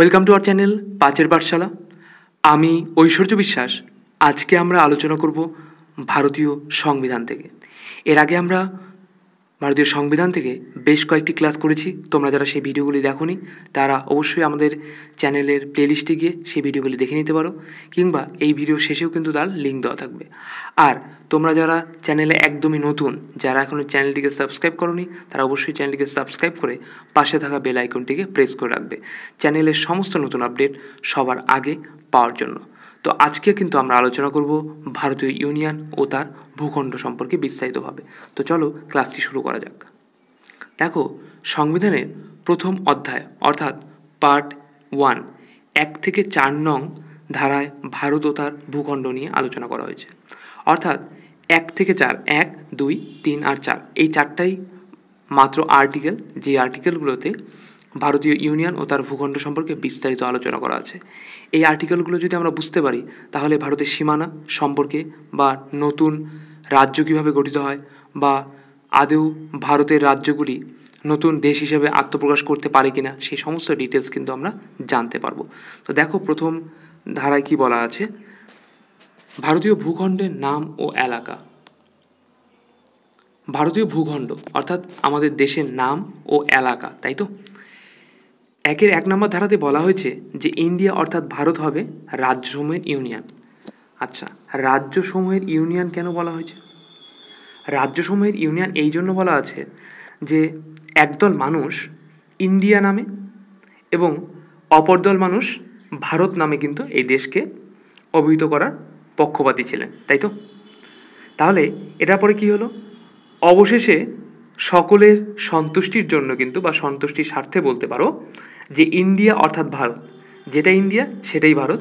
welcome to R channel পাঁচের পাঠশালা আমি ঐশ্বর্য বিশ্বাস আজকে আমরা আলোচনা করব ভারতীয় সংবিধান থেকে এর আগে আমরা ভারতীয় সংবিধান থেকে বেশ কয়েকটি ক্লাস করেছি তোমরা যারা সেই ভিডিওগুলি দেখোনি তারা অবশ্যই আমাদের চ্যানেলের প্লেলিস্টে গিয়ে সেই ভিডিওগুলি দেখে নিতে পারো কিংবা এই ভিডিও শেষেও কিন্তু তার লিঙ্ক দেওয়া থাকবে আর তোমরা যারা চ্যানেলে একদমই নতুন যারা এখনও চ্যানেলটিকে সাবস্ক্রাইব করনি তারা অবশ্যই চ্যানেলটিকে সাবস্ক্রাইব করে পাশে থাকা বেল আইকনটিকে প্রেস করে রাখবে চ্যানেলের সমস্ত নতুন আপডেট সবার আগে পাওয়ার জন্য তো আজকে কিন্তু আমরা আলোচনা করব ভারতীয় ইউনিয়ন ও তার ভূখণ্ড সম্পর্কে বিস্তারিতভাবে তো চলো ক্লাসটি শুরু করা যাক দেখো সংবিধানের প্রথম অধ্যায় অর্থাৎ পার্ট ওয়ান এক থেকে চার নং ধারায় ভারত ও তার ভূখণ্ড নিয়ে আলোচনা করা হয়েছে অর্থাৎ এক থেকে চার এক দুই তিন আর চার এই চারটাই মাত্র আর্টিকেল যে আর্টিকেলগুলোতে ভারতীয় ইউনিয়ন ও তার ভূখণ্ড সম্পর্কে বিস্তারিত আলোচনা করা আছে এই আর্টিকেলগুলো যদি আমরা বুঝতে পারি তাহলে ভারতের সীমানা সম্পর্কে বা নতুন রাজ্য কীভাবে গঠিত হয় বা আদেও ভারতের রাজ্যগুলি নতুন দেশ হিসেবে আত্মপ্রকাশ করতে পারে কিনা সেই সমস্ত ডিটেলস কিন্তু আমরা জানতে পারবো তো দেখো প্রথম ধারায় কি বলা আছে ভারতীয় ভূখণ্ডের নাম ও এলাকা ভারতীয় ভূখণ্ড অর্থাৎ আমাদের দেশের নাম ও এলাকা তাই তো একের এক নম্বর ধারাতে বলা হয়েছে যে ইন্ডিয়া অর্থাৎ ভারত হবে রাজ্যসমূহের ইউনিয়ন আচ্ছা রাজ্যসমূহের ইউনিয়ন কেন বলা হয়েছে রাজ্যসমূহের ইউনিয়ন এই জন্য বলা আছে যে একদল মানুষ ইন্ডিয়া নামে এবং অপরদল মানুষ ভারত নামে কিন্তু এই দেশকে অভিহিত করার পক্ষপাতী ছিলেন তাই তো তাহলে এটার পরে কী হলো অবশেষে সকলের সন্তুষ্টির জন্য কিন্তু বা সন্তুষ্টির স্বার্থে বলতে পারো যে ইন্ডিয়া অর্থাৎ ভারত যেটা ইন্ডিয়া সেটাই ভারত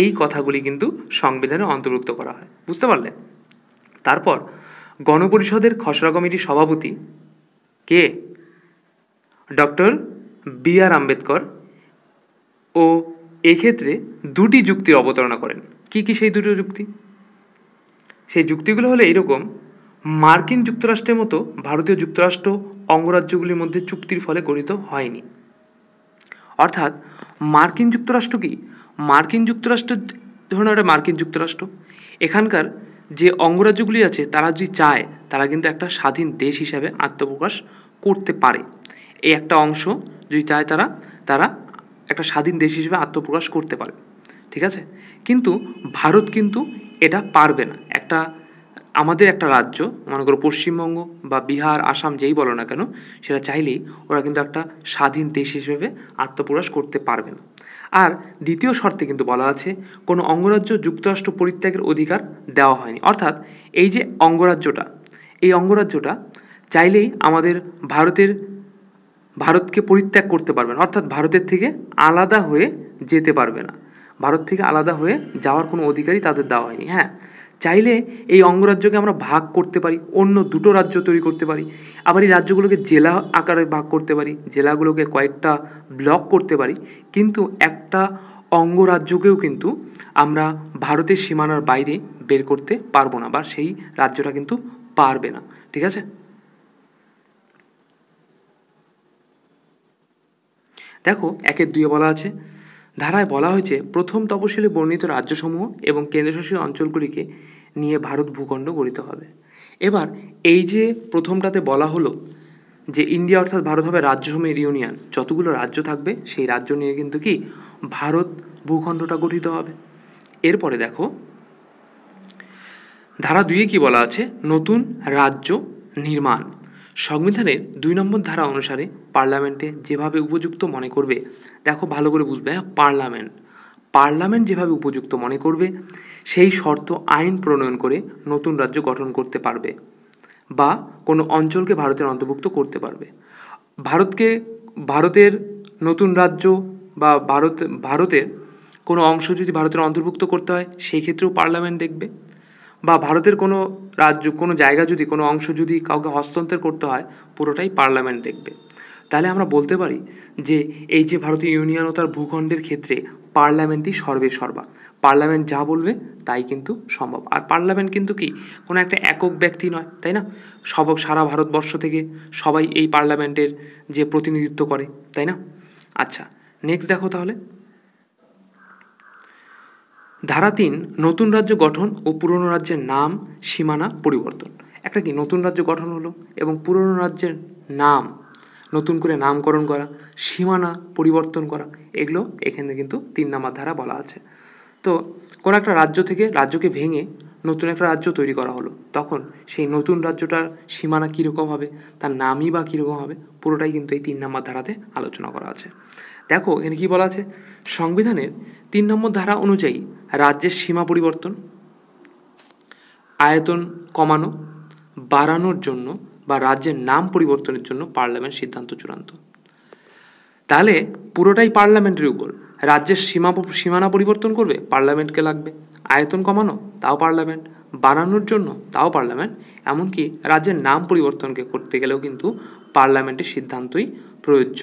এই কথাগুলি কিন্তু সংবিধানে অন্তর্ভুক্ত করা হয় বুঝতে পারলে তারপর গণপরিষদের খসড়া কমিটির সভাপতি কে ডক্টর বি আর আম্বেদকর ও এক্ষেত্রে দুটি যুক্তি অবতারণা করেন কি কি সেই দুটো যুক্তি সেই যুক্তিগুলো হলো এরকম মার্কিন যুক্তরাষ্ট্রের মতো ভারতীয় যুক্তরাষ্ট্র অঙ্গরাজ্যগুলির মধ্যে চুক্তির ফলে গঠিত হয়নি অর্থাৎ মার্কিন যুক্তরাষ্ট্র কি মার্কিন যুক্তরাষ্ট্র ধরুন একটা মার্কিন যুক্তরাষ্ট্র এখানকার যে অঙ্গরাজ্যগুলি আছে তারা যদি চায় তারা কিন্তু একটা স্বাধীন দেশ হিসাবে আত্মপ্রকাশ করতে পারে এই একটা অংশ যদি চায় তারা তারা একটা স্বাধীন দেশ হিসেবে আত্মপ্রকাশ করতে পারে ঠিক আছে কিন্তু ভারত কিন্তু এটা পারবে না একটা আমাদের একটা রাজ্য মনে করো পশ্চিমবঙ্গ বা বিহার আসাম যেই বলো না কেন সেটা চাইলেই ওরা কিন্তু একটা স্বাধীন দেশ হিসেবে আত্মপ্রকাশ করতে পারবে না আর দ্বিতীয় শর্তে কিন্তু বলা আছে কোনো অঙ্গরাজ্য যুক্তরাষ্ট্র পরিত্যাগের অধিকার দেওয়া হয়নি অর্থাৎ এই যে অঙ্গরাজ্যটা এই অঙ্গরাজ্যটা চাইলেই আমাদের ভারতের ভারতকে পরিত্যাগ করতে পারবে না অর্থাৎ ভারতের থেকে আলাদা হয়ে যেতে পারবে না ভারত থেকে আলাদা হয়ে যাওয়ার কোনো অধিকারই তাদের দেওয়া হয়নি হ্যাঁ চাইলে এই অঙ্গরাজ্যকে আমরা ভাগ করতে পারি অন্য দুটো রাজ্য তৈরি করতে পারি আবার এই রাজ্যগুলোকে জেলা আকারে ভাগ করতে পারি জেলাগুলোকে কয়েকটা ব্লক করতে পারি কিন্তু একটা অঙ্গরাজ্যকেও কিন্তু আমরা ভারতের সীমানার বাইরে বের করতে পারবো না বা সেই রাজ্যটা কিন্তু পারবে না ঠিক আছে দেখো একের দুয়ে বলা আছে ধারায় বলা হয়েছে প্রথম তপশিলে বর্ণিত রাজ্যসমূহ এবং কেন্দ্রশাসিত অঞ্চলগুলিকে নিয়ে ভারত ভূখণ্ড গঠিত হবে এবার এই যে প্রথমটাতে বলা হলো যে ইন্ডিয়া অর্থাৎ ভারত হবে রাজ্যসমূহের ইউনিয়ন যতগুলো রাজ্য থাকবে সেই রাজ্য নিয়ে কিন্তু কি ভারত ভূখণ্ডটা গঠিত হবে এরপরে দেখো ধারা দুইয়ে কি বলা আছে নতুন রাজ্য নির্মাণ সংবিধানের দুই নম্বর ধারা অনুসারে পার্লামেন্টে যেভাবে উপযুক্ত মনে করবে দেখো ভালো করে বুঝবে হ্যাঁ, পার্লামেন্ট পার্লামেন্ট যেভাবে উপযুক্ত মনে করবে সেই শর্ত আইন প্রণয়ন করে নতুন রাজ্য গঠন করতে পারবে বা কোনো অঞ্চলকে ভারতের অন্তর্ভুক্ত করতে পারবে ভারতকে ভারতের নতুন রাজ্য বা ভারত ভারতের কোনো অংশ যদি ভারতের অন্তর্ভুক্ত করতে হয় সেই ক্ষেত্রেও পার্লামেন্ট দেখবে বা ভারতের কোনো রাজ্য কোনো জায়গা যদি কোনো অংশ যদি কাউকে হস্তান্তর করতে হয় পুরোটাই পার্লামেন্ট দেখবে তাহলে আমরা বলতে পারি যে এই যে ভারতীয় ইউনিয়ন ও তার ভূখণ্ডের ক্ষেত্রে পার্লামেন্টই সর্বে সর্বা পার্লামেন্ট যা বলবে তাই কিন্তু সম্ভব আর পার্লামেন্ট কিন্তু কি কোনো একটা একক ব্যক্তি নয় তাই না সব সারা ভারতবর্ষ থেকে সবাই এই পার্লামেন্টের যে প্রতিনিধিত্ব করে তাই না আচ্ছা নেক্সট দেখো তাহলে ধারা তিন নতুন রাজ্য গঠন ও পুরনো রাজ্যের নাম সীমানা পরিবর্তন একটা কি নতুন রাজ্য গঠন হলো এবং পুরনো রাজ্যের নাম নতুন করে নামকরণ করা সীমানা পরিবর্তন করা এগুলো এখানে কিন্তু তিন নাম্বার ধারা বলা আছে তো কোনো একটা রাজ্য থেকে রাজ্যকে ভেঙে নতুন একটা রাজ্য তৈরি করা হলো তখন সেই নতুন রাজ্যটার সীমানা কীরকম হবে তার নামই বা কীরকম হবে পুরোটাই কিন্তু এই তিন নাম্বার ধারাতে আলোচনা করা আছে দেখো এখানে কী বলা আছে সংবিধানের তিন নম্বর ধারা অনুযায়ী রাজ্যের সীমা পরিবর্তন আয়তন কমানো বাড়ানোর জন্য বা রাজ্যের নাম পরিবর্তনের জন্য পার্লামেন্ট সিদ্ধান্ত চূড়ান্ত তাহলে পুরোটাই পার্লামেন্টের উপর রাজ্যের সীমা সীমানা পরিবর্তন করবে পার্লামেন্টকে লাগবে আয়তন কমানো তাও পার্লামেন্ট বাড়ানোর জন্য তাও পার্লামেন্ট এমনকি রাজ্যের নাম পরিবর্তনকে করতে গেলেও কিন্তু পার্লামেন্টের সিদ্ধান্তই প্রযোজ্য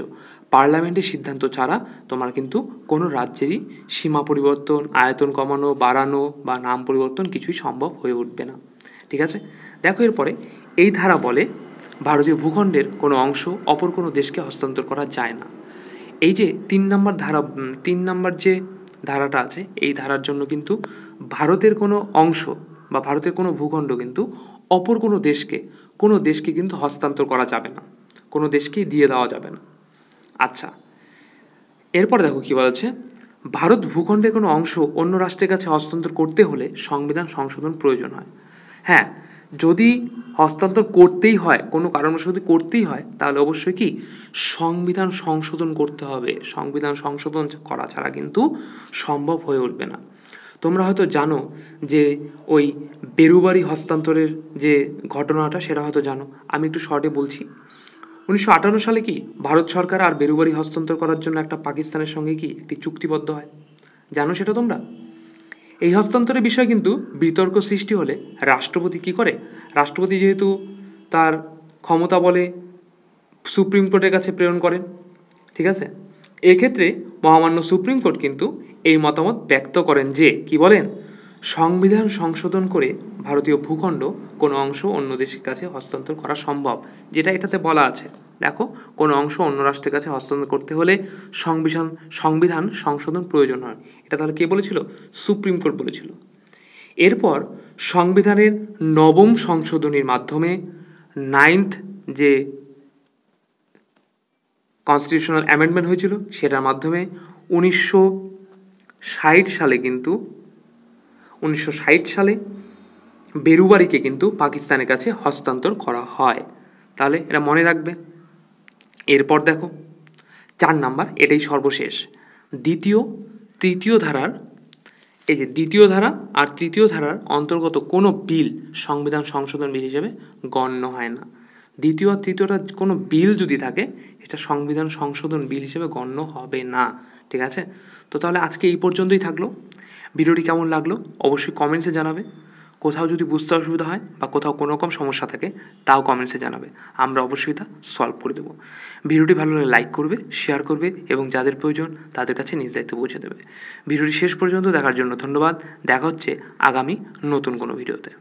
পার্লামেন্টের সিদ্ধান্ত ছাড়া তোমার কিন্তু কোনো রাজ্যেরই সীমা পরিবর্তন আয়তন কমানো বাড়ানো বা নাম পরিবর্তন কিছুই সম্ভব হয়ে উঠবে না ঠিক আছে দেখো এরপরে এই ধারা বলে ভারতীয় ভূখণ্ডের কোনো অংশ অপর কোনো দেশকে হস্তান্তর করা যায় না এই যে তিন নম্বর ধারা তিন নম্বর যে ধারাটা আছে এই ধারার জন্য কিন্তু ভারতের কোনো অংশ বা ভারতের কোনো ভূখণ্ড কিন্তু অপর কোনো দেশকে কোনো দেশকে কিন্তু হস্তান্তর করা যাবে না কোনো দেশকেই দিয়ে দেওয়া যাবে না আচ্ছা এরপর দেখো কি বলেছে ভারত ভূখণ্ডের কোনো অংশ অন্য রাষ্ট্রের কাছে হস্তান্তর করতে হলে সংবিধান সংশোধন প্রয়োজন হয় হ্যাঁ যদি হস্তান্তর করতেই হয় কোনো কারণবশ যদি করতেই হয় তাহলে অবশ্যই কি সংবিধান সংশোধন করতে হবে সংবিধান সংশোধন করা ছাড়া কিন্তু সম্ভব হয়ে উঠবে না তোমরা হয়তো জানো যে ওই বেরুবাড়ি হস্তান্তরের যে ঘটনাটা সেটা হয়তো জানো আমি একটু শর্টে বলছি উনিশশো সালে কি ভারত সরকার আর বেরুবাড়ি হস্তান্তর করার জন্য একটা পাকিস্তানের সঙ্গে কি একটি চুক্তিবদ্ধ হয় জানো সেটা তোমরা এই হস্তান্তরের বিষয়ে কিন্তু বিতর্ক সৃষ্টি হলে রাষ্ট্রপতি কি করে রাষ্ট্রপতি যেহেতু তার ক্ষমতা বলে সুপ্রিম কোর্টের কাছে প্রেরণ করেন ঠিক আছে এক্ষেত্রে মহামান্য সুপ্রিম কোর্ট কিন্তু এই মতামত ব্যক্ত করেন যে কি বলেন সংবিধান সংশোধন করে ভারতীয় ভূখণ্ড কোনো অংশ অন্য দেশের কাছে হস্তান্তর করা সম্ভব যেটা এটাতে বলা আছে দেখো কোনো অংশ অন্য রাষ্ট্রের কাছে হস্তান্তর করতে হলে সংবিধান সংবিধান সংশোধন প্রয়োজন হয় এটা তাহলে কে বলেছিল সুপ্রিম কোর্ট বলেছিল এরপর সংবিধানের নবম সংশোধনীর মাধ্যমে নাইন্থ যে কনস্টিটিউশনাল অ্যামেন্ডমেন্ট হয়েছিল সেটার মাধ্যমে উনিশশো ষাট সালে কিন্তু উনিশশো সালে বেরুবাড়িকে কিন্তু পাকিস্তানের কাছে হস্তান্তর করা হয় তাহলে এটা মনে রাখবে এরপর দেখো চার নাম্বার এটাই সর্বশেষ দ্বিতীয় তৃতীয় ধারার এই যে দ্বিতীয় ধারা আর তৃতীয় ধারার অন্তর্গত কোনো বিল সংবিধান সংশোধন বিল হিসেবে গণ্য হয় না দ্বিতীয় আর তৃতীয়টা কোনো বিল যদি থাকে এটা সংবিধান সংশোধন বিল হিসেবে গণ্য হবে না ঠিক আছে তো তাহলে আজকে এই পর্যন্তই থাকলো ভিডিওটি কেমন লাগলো অবশ্যই কমেন্টসে জানাবে কোথাও যদি বুঝতে অসুবিধা হয় বা কোথাও কোনো রকম সমস্যা থাকে তাও কমেন্টসে জানাবে আমরা অবশ্যই তা সলভ করে দেবো ভিডিওটি ভালো লাগলে লাইক করবে শেয়ার করবে এবং যাদের প্রয়োজন তাদের কাছে নিজ দায়িত্ব পৌঁছে দেবে ভিডিওটি শেষ পর্যন্ত দেখার জন্য ধন্যবাদ দেখা হচ্ছে আগামী নতুন কোনো ভিডিওতে